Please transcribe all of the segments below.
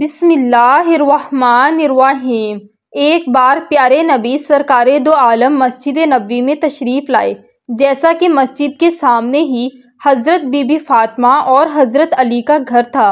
बिसमीम एक बार प्यारे नबी सरकार दो आलम मस्जिद नबी में तशरीफ़ लाए जैसा कि मस्जिद के सामने ही हज़रत बीबी फातमा और हज़रत अली का घर था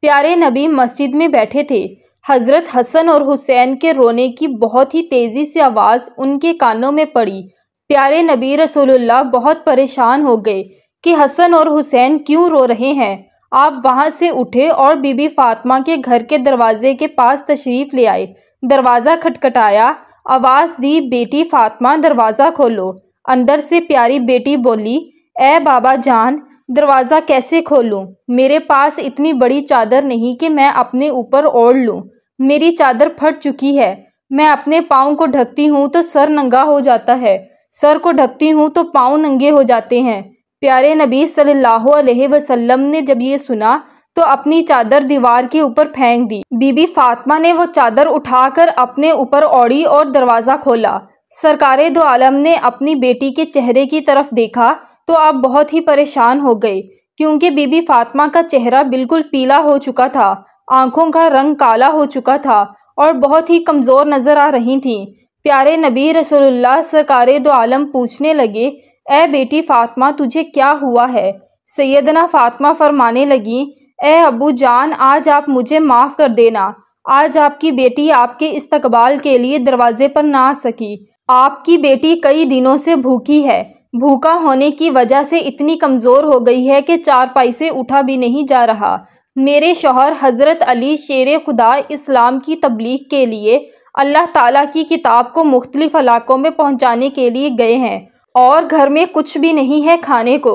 प्यारे नबी मस्जिद में बैठे थे हज़रत हसन और हुसैन के रोने की बहुत ही तेज़ी से आवाज़ उनके कानों में पड़ी प्यारे नबी रसोल्ला बहुत परेशान हो गए कि हसन और हुसैन क्यों रो रहे हैं आप वहां से उठे और बीबी फातिमा के घर के दरवाजे के पास तशरीफ ले आए दरवाज़ा खटखटाया आवाज़ दी बेटी फातिमा दरवाज़ा खोलो अंदर से प्यारी बेटी बोली ए बाबा जान दरवाज़ा कैसे खोलूं? मेरे पास इतनी बड़ी चादर नहीं कि मैं अपने ऊपर ओढ़ लूं। मेरी चादर फट चुकी है मैं अपने पाँव को ढकती हूँ तो सर नंगा हो जाता है सर को ढकती हूँ तो पाँव नंगे हो जाते हैं प्यारे नबी सल्लल्लाहु अलैहि वसल्लम ने जब ये सुना तो अपनी चादर दीवार के ऊपर फेंक दी बीबी फातिमा ने वो चादर उठाकर अपने ऊपर ओढ़ी और दरवाज़ा खोला सरकार दो आलम ने अपनी बेटी के चेहरे की तरफ देखा तो आप बहुत ही परेशान हो गए क्योंकि बीबी फातिमा का चेहरा बिल्कुल पीला हो चुका था आंखों का रंग काला हो चुका था और बहुत ही कमज़ोर नज़र आ रही थी प्यारे नबी रसोल्ला सरकार दो आलम पूछने लगे ए बेटी फ़ातिमा तुझे क्या हुआ है सैदना फ़ातिमा फरमाने लगी ए अबू जान आज आप मुझे माफ़ कर देना आज आपकी बेटी आपके इस्तकबाल के लिए दरवाजे पर ना आ सकी आपकी बेटी कई दिनों से भूखी है भूखा होने की वजह से इतनी कमज़ोर हो गई है कि चार पाई से उठा भी नहीं जा रहा मेरे शोहर हज़रत अली शेर खुदा इस्लाम की तबलीग के लिए अल्लाह ताला की किताब को मुख्तलिफ़ इलाकों में पहुंचाने के लिए गए हैं और घर में कुछ भी नहीं है खाने को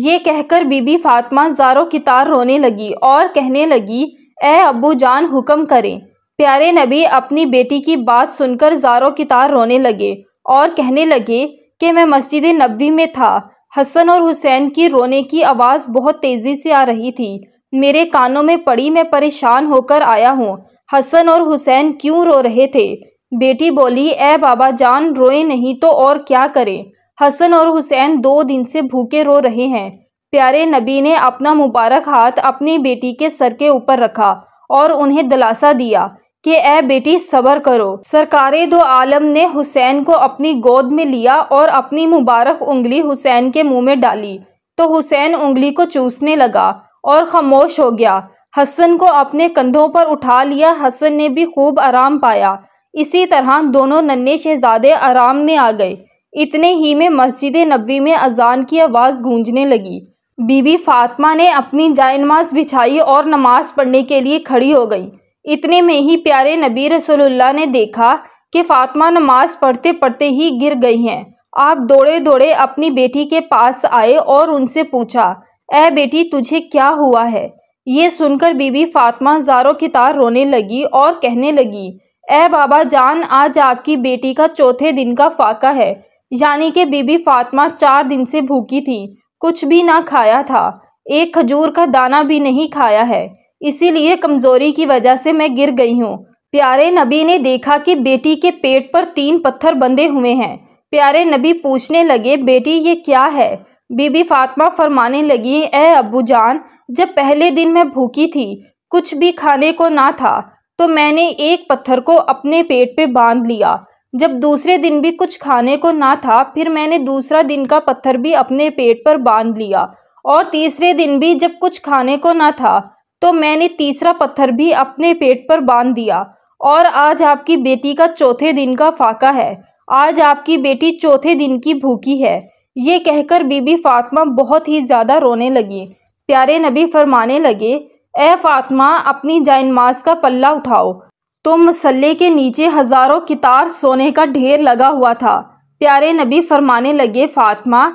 ये कहकर बीबी फातिमा जारो कितार रोने लगी और कहने लगी ए अबू जान हुक्म करें प्यारे नबी अपनी बेटी की बात सुनकर जारो कितार रोने लगे और कहने लगे कि मैं मस्जिद नबी में था हसन और हुसैन की रोने की आवाज़ बहुत तेज़ी से आ रही थी मेरे कानों में पड़ी मैं परेशान होकर आया हूँ हसन और हुसैन क्यों रो रहे थे बेटी बोली ए बाबा जान रोए नहीं तो और क्या करें हसन और हुसैन दो दिन से भूखे रो रहे हैं प्यारे नबी ने अपना मुबारक हाथ अपनी बेटी के सर के ऊपर रखा और उन्हें दिलासा दिया कि ए बेटी सबर करो सरकार दो आलम ने हुसैन को अपनी गोद में लिया और अपनी मुबारक उंगली हुसैन के मुंह में डाली तो हुसैन उंगली को चूसने लगा और खामोश हो गया हसन को अपने कंधों पर उठा लिया हसन ने भी खूब आराम पाया इसी तरह दोनों नन्हे शहजादे आराम में आ गए इतने ही में मस्जिद नबी में अजान की आवाज़ गूंजने लगी बीबी फातिमा ने अपनी जायनमाज बिछाई और नमाज पढ़ने के लिए खड़ी हो गई इतने में ही प्यारे नबी रसोल्ला ने देखा कि फातिमा नमाज पढ़ते पढ़ते ही गिर गई हैं आप दौड़े दौड़े अपनी बेटी के पास आए और उनसे पूछा ए बेटी तुझे क्या हुआ है ये सुनकर बीबी फातिमा जारों की तार रोने लगी और कहने लगी ए बाबा जान आज आपकी बेटी का चौथे दिन का फाका है यानी कि बीबी फातिमा चार दिन से भूखी थी कुछ भी ना खाया था एक खजूर का दाना भी नहीं खाया है इसीलिए कमज़ोरी की वजह से मैं गिर गई हूँ प्यारे नबी ने देखा कि बेटी के पेट पर तीन पत्थर बंधे हुए हैं प्यारे नबी पूछने लगे बेटी ये क्या है बीबी फातिमा फरमाने लगी ए अबू जान जब पहले दिन मैं भूखी थी कुछ भी खाने को ना था तो मैंने एक पत्थर को अपने पेट पे बांध लिया जब दूसरे दिन भी कुछ खाने को ना था फिर मैंने दूसरा दिन का पत्थर भी अपने पेट पर बांध लिया और तीसरे दिन भी जब कुछ खाने को ना था तो मैंने तीसरा पत्थर भी अपने पेट पर बांध दिया और आज आपकी बेटी का चौथे दिन का फाका है आज आपकी बेटी चौथे दिन की भूखी है ये कहकर बीबी फातिमा बहुत ही ज़्यादा रोने लगी प्यारे नबी फरमाने लगे ए फातिमा अपनी जैन मास का पल्ला उठाओ तो मसल्ले के नीचे हज़ारों कितार सोने का ढेर लगा हुआ था प्यारे नबी फरमाने लगे फातिमा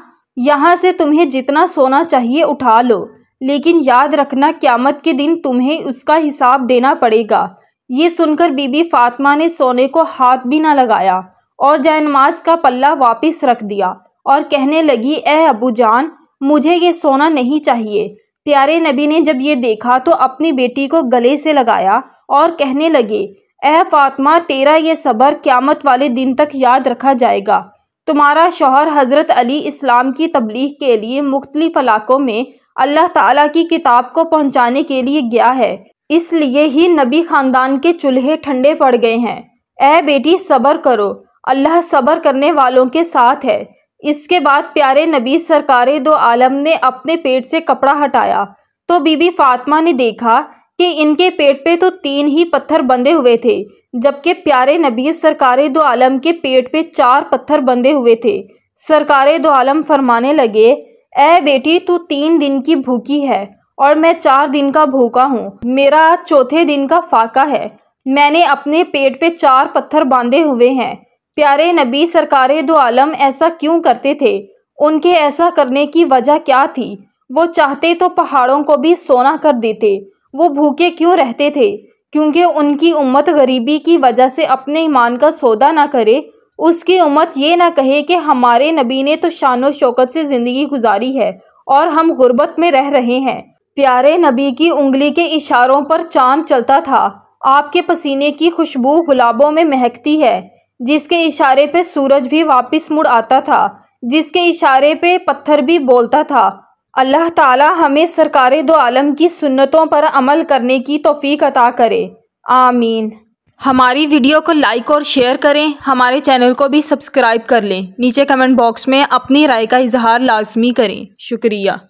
यहाँ से तुम्हें जितना सोना चाहिए उठा लो लेकिन याद रखना क्यामत के दिन तुम्हें उसका हिसाब देना पड़ेगा ये सुनकर बीबी फातिमा ने सोने को हाथ भी ना लगाया और जैनमाज का पल्ला वापस रख दिया और कहने लगी ए अबू जान मुझे ये सोना नहीं चाहिए प्यारे नबी ने जब ये देखा तो अपनी बेटी को गले से लगाया और कहने लगे ए फातमा तेरा ये सबर क्यामत वाले दिन तक याद रखा जाएगा तुम्हारा शोहर हज़रत अली इस्लाम की तबलीग के लिए मुख्तलिफ इलाक़ों में अल्लाह ताला की किताब को पहुंचाने के लिए गया है इसलिए ही नबी ख़ानदान के चूल्हे ठंडे पड़ गए हैं ए बेटी सब्र करो अल्लाह सब्र करने वालों के साथ है इसके बाद प्यारे नबी सरकार दो आलम ने अपने पेट से कपड़ा हटाया तो बीबी फातमा ने देखा कि इनके पेट पे तो तीन ही पत्थर बंधे हुए थे जबकि प्यारे नबी सरकार दो आलम के पेट पे चार पत्थर बंधे हुए थे सरकार दो आलम फरमाने लगे ए बेटी तू तीन दिन की भूखी है और मैं चार दिन का भूखा हूँ मेरा चौथे दिन का फाका है मैंने अपने पेट पे चार पत्थर बांधे हुए हैं प्यारे नबी सरकार दो आलम ऐसा क्यों करते थे उनके ऐसा करने की वजह क्या थी वो चाहते तो पहाड़ों को भी सोना कर देते वो भूखे क्यों रहते थे क्योंकि उनकी उम्मत गरीबी की वजह से अपने ईमान का सौदा ना करे उसकी उम्मत ये ना कहे कि हमारे नबी ने तो शान शौकत से ज़िंदगी गुजारी है और हम गुर्बत में रह रहे हैं प्यारे नबी की उंगली के इशारों पर चांद चलता था आपके पसीने की खुशबू गुलाबों में महकती है जिसके इशारे पे सूरज भी वापस मुड़ आता था जिसके इशारे पे पत्थर भी बोलता था अल्लाह ताला हमें सरकार दो आलम की सुन्नतों पर अमल करने की तोफीक अता करे आमीन हमारी वीडियो को लाइक और शेयर करें हमारे चैनल को भी सब्सक्राइब कर लें नीचे कमेंट बॉक्स में अपनी राय का इजहार लाजमी करें शुक्रिया